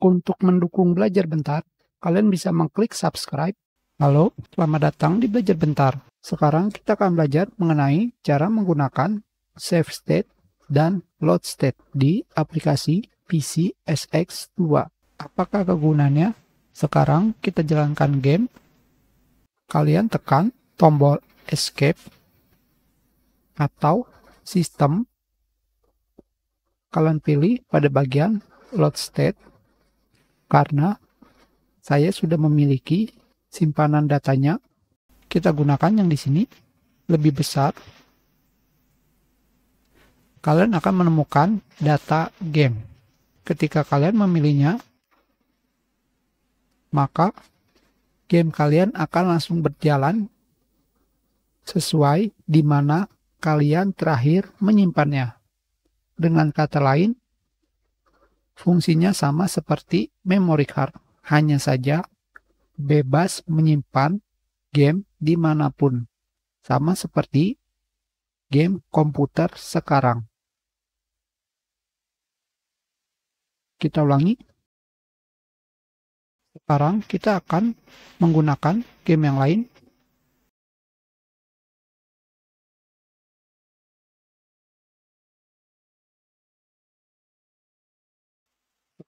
Untuk mendukung belajar bentar, kalian bisa mengklik subscribe. Halo, selamat datang di Belajar Bentar. Sekarang kita akan belajar mengenai cara menggunakan save state dan load state di aplikasi PC SX2. Apakah kegunaannya? Sekarang kita jalankan game. Kalian tekan tombol escape atau sistem. Kalian pilih pada bagian load state karena saya sudah memiliki simpanan datanya. Kita gunakan yang di sini lebih besar. Kalian akan menemukan data game. Ketika kalian memilihnya, maka game kalian akan langsung berjalan sesuai di mana kalian terakhir menyimpannya. Dengan kata lain, Fungsinya sama seperti memory card, hanya saja bebas menyimpan game dimanapun. Sama seperti game komputer sekarang. Kita ulangi. Sekarang kita akan menggunakan game yang lain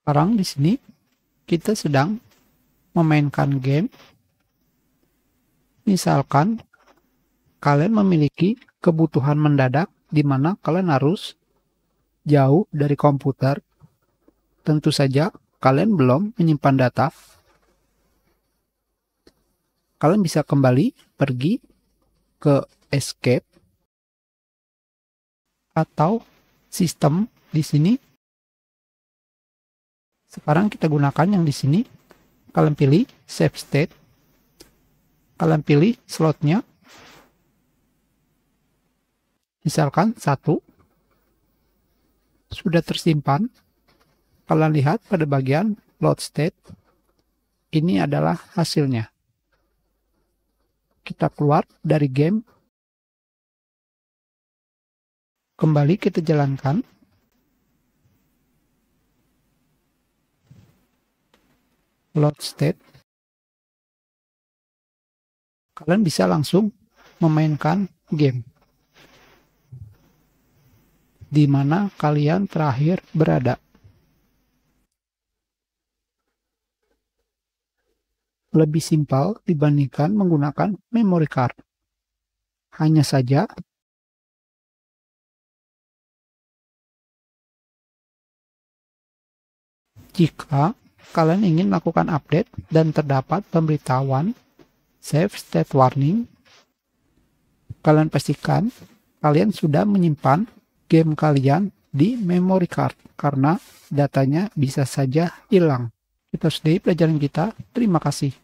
Sekarang di sini kita sedang memainkan game. Misalkan kalian memiliki kebutuhan mendadak di mana kalian harus jauh dari komputer. Tentu saja kalian belum menyimpan data. Kalian bisa kembali pergi ke escape atau sistem di sini sekarang kita gunakan yang di sini. Kalian pilih save state. Kalian pilih slotnya. Misalkan satu sudah tersimpan. Kalian lihat pada bagian load state. Ini adalah hasilnya. Kita keluar dari game. Kembali kita jalankan. load state kalian bisa langsung memainkan game di mana kalian terakhir berada. Lebih simpel dibandingkan menggunakan memory card. Hanya saja jika kalian ingin melakukan update dan terdapat pemberitahuan save state warning, kalian pastikan kalian sudah menyimpan game kalian di memory card karena datanya bisa saja hilang. Itu sudah pelajaran kita. Terima kasih.